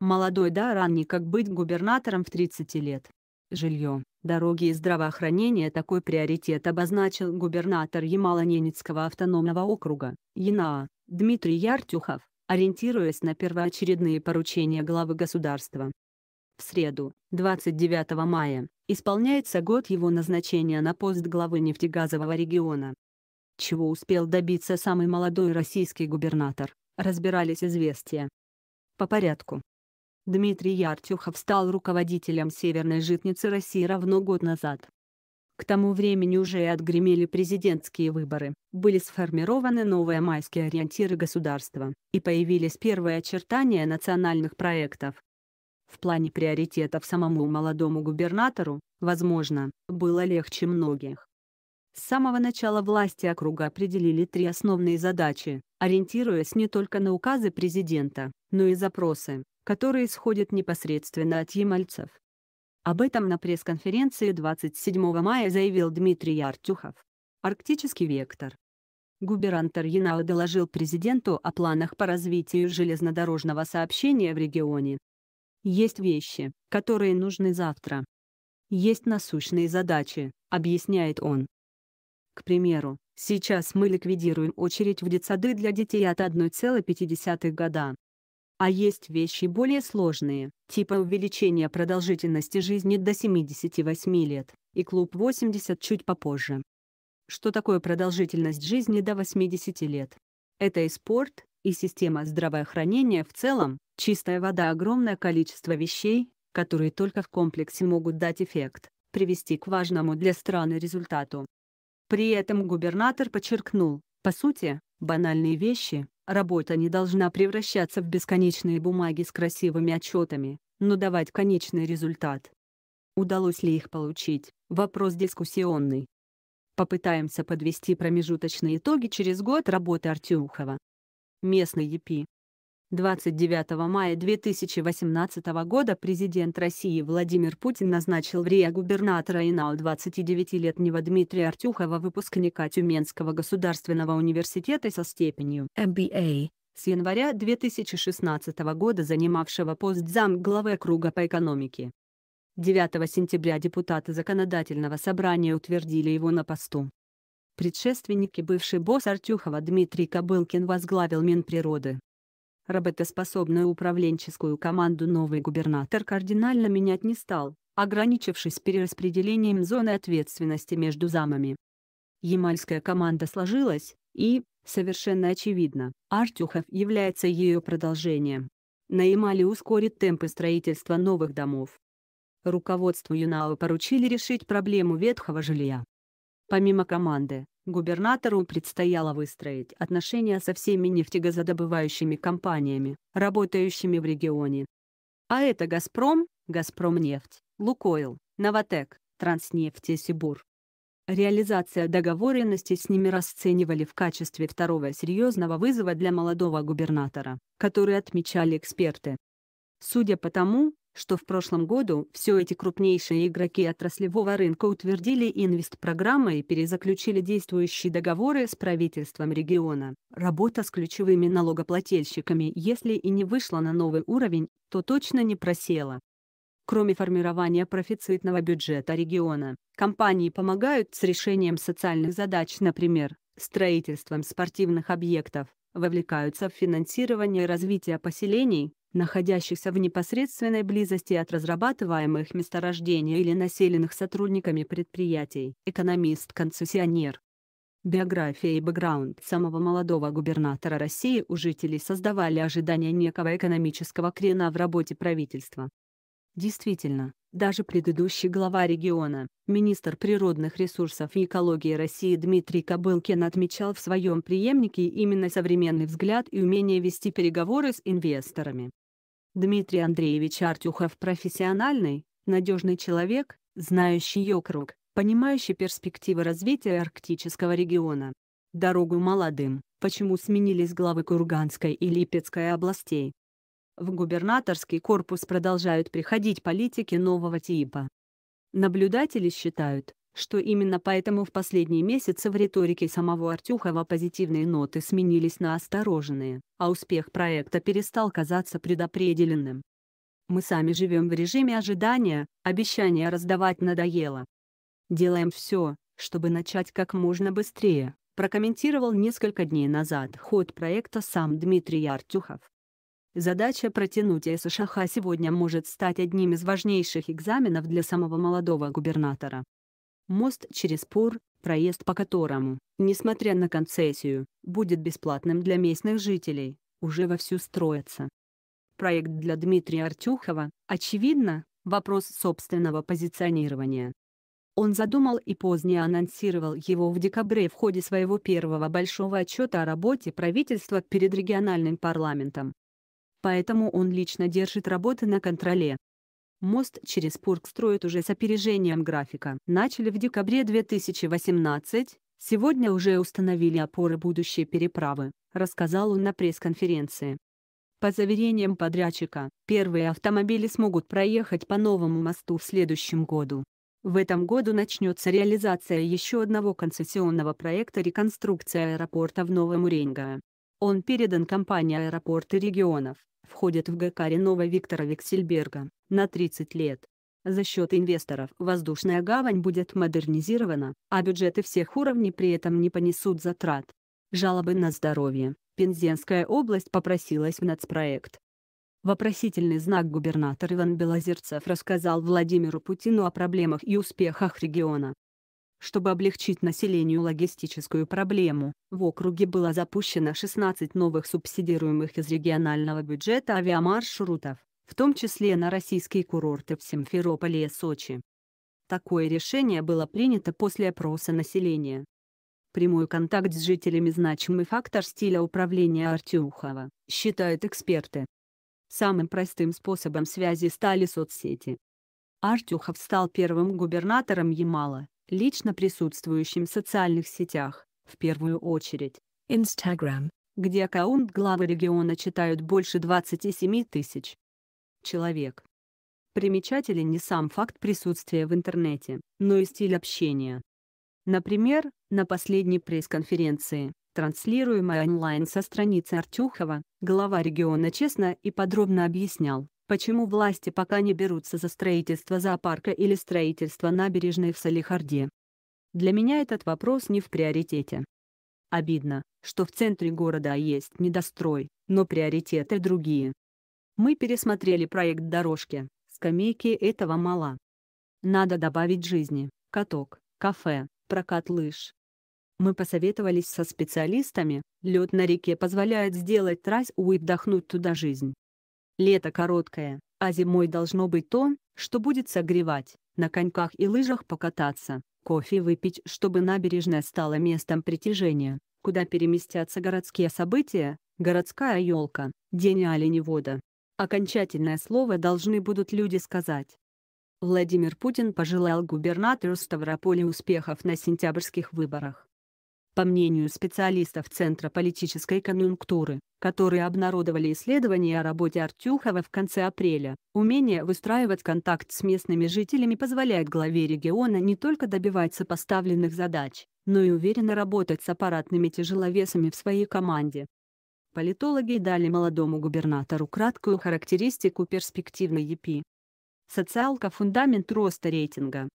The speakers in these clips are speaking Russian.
Молодой да ранний, как быть губернатором в 30 лет. Жилье, дороги и здравоохранение такой приоритет обозначил губернатор Ямало-Ненецкого автономного округа, ЯНАА, Дмитрий Яртюхов, ориентируясь на первоочередные поручения главы государства. В среду, 29 мая, исполняется год его назначения на пост главы нефтегазового региона. Чего успел добиться самый молодой российский губернатор, разбирались известия. По порядку. Дмитрий Яртюхов стал руководителем Северной житницы России равно год назад. К тому времени уже и отгремели президентские выборы, были сформированы новые майские ориентиры государства, и появились первые очертания национальных проектов. В плане приоритетов самому молодому губернатору, возможно, было легче многих. С самого начала власти округа определили три основные задачи, ориентируясь не только на указы президента, но и запросы, которые исходят непосредственно от ямальцев. Об этом на пресс-конференции 27 мая заявил Дмитрий Артюхов. Арктический вектор. Губернатор Янао доложил президенту о планах по развитию железнодорожного сообщения в регионе. Есть вещи, которые нужны завтра. Есть насущные задачи, объясняет он. К примеру, сейчас мы ликвидируем очередь в детсады для детей от 1,5 года. А есть вещи более сложные, типа увеличения продолжительности жизни до 78 лет, и клуб 80 чуть попозже. Что такое продолжительность жизни до 80 лет? Это и спорт, и система здравоохранения в целом, чистая вода огромное количество вещей, которые только в комплексе могут дать эффект, привести к важному для страны результату. При этом губернатор подчеркнул, по сути, банальные вещи, Работа не должна превращаться в бесконечные бумаги с красивыми отчетами, но давать конечный результат. Удалось ли их получить – вопрос дискуссионный. Попытаемся подвести промежуточные итоги через год работы Артюхова. Местный ЕПИ 29 мая 2018 года президент России Владимир Путин назначил в РИА губернатора ИНАУ 29-летнего Дмитрия Артюхова, выпускника Тюменского государственного университета со степенью MBA, а. с января 2016 года занимавшего пост зам главы круга по экономике. 9 сентября депутаты Законодательного собрания утвердили его на посту. Предшественники бывший босс Артюхова Дмитрий Кобылкин возглавил Минприроды. Работоспособную управленческую команду новый губернатор кардинально менять не стал, ограничившись перераспределением зоны ответственности между замами. Ямальская команда сложилась, и, совершенно очевидно, Артюхов является ее продолжением. На Ямале ускорит темпы строительства новых домов. Руководству ЮНАО поручили решить проблему ветхого жилья. Помимо команды, Губернатору предстояло выстроить отношения со всеми нефтегазодобывающими компаниями, работающими в регионе. А это «Газпром», «Газпромнефть», «Лукойл», «Новотек», «Транснефть» и «Сибур». Реализация договоренности с ними расценивали в качестве второго серьезного вызова для молодого губернатора, который отмечали эксперты. Судя по тому, что в прошлом году все эти крупнейшие игроки отраслевого рынка утвердили инвест-программы и перезаключили действующие договоры с правительством региона. Работа с ключевыми налогоплательщиками, если и не вышла на новый уровень, то точно не просела. Кроме формирования профицитного бюджета региона, компании помогают с решением социальных задач, например, строительством спортивных объектов, вовлекаются в финансирование развития поселений, находящихся в непосредственной близости от разрабатываемых месторождений или населенных сотрудниками предприятий. Экономист-концессионер. Биография и бэкграунд самого молодого губернатора России у жителей создавали ожидания некого экономического крена в работе правительства. Действительно, даже предыдущий глава региона, министр природных ресурсов и экологии России Дмитрий Кобылкин отмечал в своем преемнике именно современный взгляд и умение вести переговоры с инвесторами. Дмитрий Андреевич Артюхов профессиональный, надежный человек, знающий округ, понимающий перспективы развития арктического региона. Дорогу молодым, почему сменились главы Курганской и Липецкой областей, в губернаторский корпус продолжают приходить политики нового типа. Наблюдатели считают, что именно поэтому в последние месяцы в риторике самого Артюхова позитивные ноты сменились на осторожные, а успех проекта перестал казаться предопределенным. Мы сами живем в режиме ожидания, обещания раздавать надоело. Делаем все, чтобы начать как можно быстрее, прокомментировал несколько дней назад ход проекта сам Дмитрий Артюхов. Задача протянуть СШХ сегодня может стать одним из важнейших экзаменов для самого молодого губернатора. Мост через Пур, проезд по которому, несмотря на концессию, будет бесплатным для местных жителей, уже вовсю строится. Проект для Дмитрия Артюхова, очевидно, вопрос собственного позиционирования. Он задумал и позднее анонсировал его в декабре в ходе своего первого большого отчета о работе правительства перед региональным парламентом поэтому он лично держит работы на контроле. Мост через Пург строят уже с опережением графика. Начали в декабре 2018, сегодня уже установили опоры будущей переправы, рассказал он на пресс-конференции. По заверениям подрядчика, первые автомобили смогут проехать по новому мосту в следующем году. В этом году начнется реализация еще одного концессионного проекта «Реконструкция аэропорта в Новом Уренго». Он передан компании аэропорты регионов, входит в ГК Ренова Виктора Виксельберга, на 30 лет. За счет инвесторов воздушная гавань будет модернизирована, а бюджеты всех уровней при этом не понесут затрат. Жалобы на здоровье. Пензенская область попросилась в нацпроект. Вопросительный знак губернатор Иван Белозерцев рассказал Владимиру Путину о проблемах и успехах региона, чтобы облегчить населению логистическую проблему, в округе было запущено 16 новых субсидируемых из регионального бюджета авиамаршрутов, в том числе на российские курорты в Симферополе и Сочи. Такое решение было принято после опроса населения. Прямой контакт с жителями значимый фактор стиля управления Артюхова, считают эксперты. Самым простым способом связи стали соцсети. Артюхов стал первым губернатором Ямала, лично присутствующим в социальных сетях, в первую очередь Instagram, где аккаунт главы региона читают больше 27 тысяч человек. Примечателен не сам факт присутствия в интернете, но и стиль общения. Например, на последней пресс-конференции, транслируемой онлайн со страницы Артюхова, глава региона честно и подробно объяснял, Почему власти пока не берутся за строительство зоопарка или строительство набережной в Салихарде? Для меня этот вопрос не в приоритете. Обидно, что в центре города есть недострой, но приоритеты другие. Мы пересмотрели проект дорожки, скамейки этого мало. Надо добавить жизни, каток, кафе, прокат лыж. Мы посоветовались со специалистами, лед на реке позволяет сделать трассу и вдохнуть туда жизнь. Лето короткое, а зимой должно быть то, что будет согревать, на коньках и лыжах покататься, кофе выпить, чтобы набережная стала местом притяжения, куда переместятся городские события, городская елка, день оленевода. Окончательное слово должны будут люди сказать. Владимир Путин пожелал губернатору Ставрополя успехов на сентябрьских выборах. По мнению специалистов Центра политической конъюнктуры, которые обнародовали исследование о работе Артюхова в конце апреля, умение выстраивать контакт с местными жителями позволяет главе региона не только добиваться поставленных задач, но и уверенно работать с аппаратными тяжеловесами в своей команде. Политологи дали молодому губернатору краткую характеристику перспективной ЕПИ. Социалка – фундамент роста рейтинга,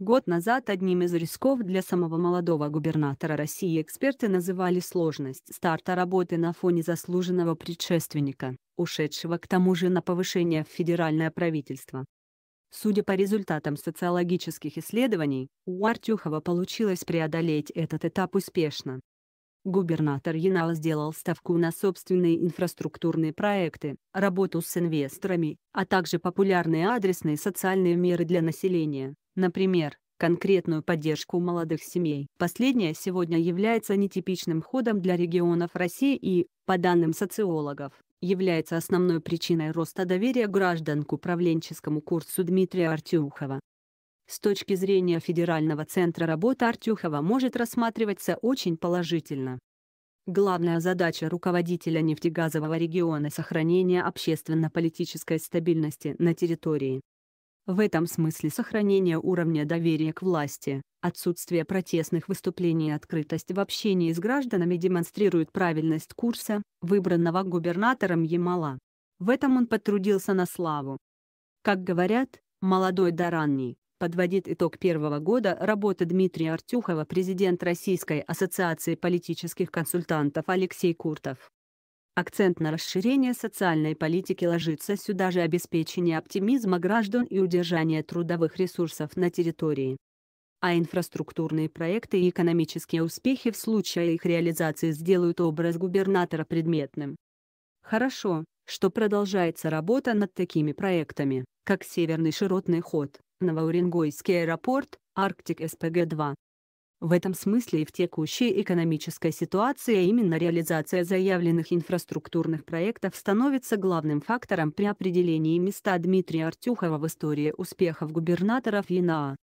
Год назад одним из рисков для самого молодого губернатора России эксперты называли сложность старта работы на фоне заслуженного предшественника, ушедшего к тому же на повышение в федеральное правительство. Судя по результатам социологических исследований, у Артюхова получилось преодолеть этот этап успешно, Губернатор Янал сделал ставку на собственные инфраструктурные проекты, работу с инвесторами, а также популярные адресные социальные меры для населения, например, конкретную поддержку молодых семей. Последняя сегодня является нетипичным ходом для регионов России и, по данным социологов, является основной причиной роста доверия граждан к управленческому курсу Дмитрия Артюхова. С точки зрения Федерального центра работа Артюхова может рассматриваться очень положительно. Главная задача руководителя нефтегазового региона – сохранение общественно-политической стабильности на территории. В этом смысле сохранение уровня доверия к власти, отсутствие протестных выступлений и открытость в общении с гражданами демонстрируют правильность курса, выбранного губернатором Ямала. В этом он потрудился на славу. Как говорят, молодой да ранний подводит итог первого года работы Дмитрия Артюхова президент Российской ассоциации политических консультантов Алексей Куртов. Акцент на расширение социальной политики ложится сюда же обеспечение оптимизма граждан и удержание трудовых ресурсов на территории. А инфраструктурные проекты и экономические успехи в случае их реализации сделают образ губернатора предметным. Хорошо, что продолжается работа над такими проектами, как Северный широтный ход, Новоуренгойский аэропорт, Арктик СПГ-2. В этом смысле и в текущей экономической ситуации а именно реализация заявленных инфраструктурных проектов становится главным фактором при определении места Дмитрия Артюхова в истории успехов губернаторов ЕНА.